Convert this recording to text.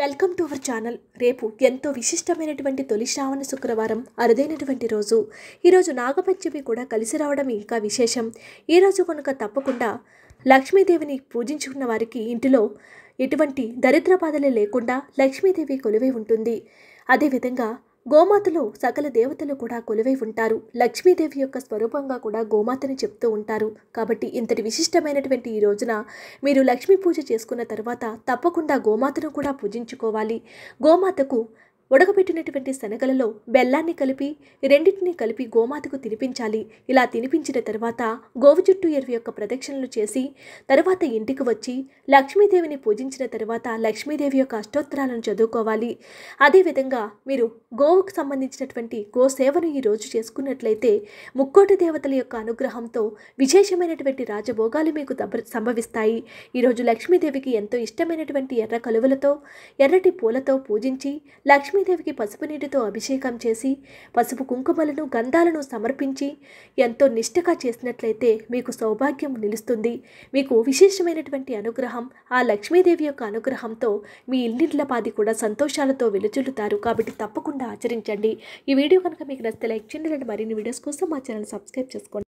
welcome to our channel రేపు ఎంతో విశిష్టమైనటువంటి తొలి శ్రావణ శుక్రవారం అరుదైనటువంటి రోజు ఈరోజు నాగపంచమి కూడా కలిసి రావడం ఇంకా విశేషం ఈరోజు కనుక తప్పకుండా లక్ష్మీదేవిని పూజించుకున్న వారికి ఇంటిలో ఎటువంటి దరిద్ర బాధలే లేకుండా లక్ష్మీదేవి కొలువై ఉంటుంది అదేవిధంగా గోమాతలు సకల దేవతలు కూడా కొలువై ఉంటారు లక్ష్మీదేవి యొక్క స్వరూపంగా కూడా గోమాతని చెప్తూ ఉంటారు కాబట్టి ఇంతటి విశిష్టమైనటువంటి ఈ రోజున మీరు లక్ష్మీ పూజ చేసుకున్న తర్వాత తప్పకుండా గోమాతను కూడా పూజించుకోవాలి గోమాతకు ఉడకబెట్టినటువంటి శనగలలో బెల్లాన్ని కలిపి రెండింటిని కలిపి గోమాతకు తినిపించాలి ఇలా తినిపించిన తర్వాత గోవు చుట్టూ ఎరువు యొక్క ప్రదక్షిణలు చేసి తర్వాత ఇంటికి వచ్చి లక్ష్మీదేవిని పూజించిన తర్వాత లక్ష్మీదేవి యొక్క అష్టోత్తరాలను చదువుకోవాలి అదేవిధంగా మీరు గోవుకు సంబంధించినటువంటి గో సేవను ఈరోజు చేసుకున్నట్లయితే ముక్కోటి దేవతల యొక్క అనుగ్రహంతో విశేషమైనటువంటి రాజభోగాలు మీకు సంభవిస్తాయి ఈరోజు లక్ష్మీదేవికి ఎంతో ఇష్టమైనటువంటి ఎర్ర కలువలతో ఎర్రటి పూలతో పూజించి లక్ష్మీ లక్ష్మీదేవికి పసుపు నీటితో అభిషేకం చేసి పసుపు కుంకుమలను గంధాలను సమర్పించి ఎంతో నిష్ఠగా చేసినట్లయితే మీకు సౌభాగ్యం నిలుస్తుంది మీకు విశేషమైనటువంటి అనుగ్రహం ఆ లక్ష్మీదేవి యొక్క అనుగ్రహంతో మీ పాది కూడా సంతోషాలతో వెలుచుల్లుతారు కాబట్టి తప్పకుండా ఆచరించండి ఈ వీడియో కనుక మీకు నచ్చితే లైక్ చేయండి మరిన్ని వీడియోస్ కోసం మా ఛానల్ సబ్స్క్రైబ్ చేసుకోండి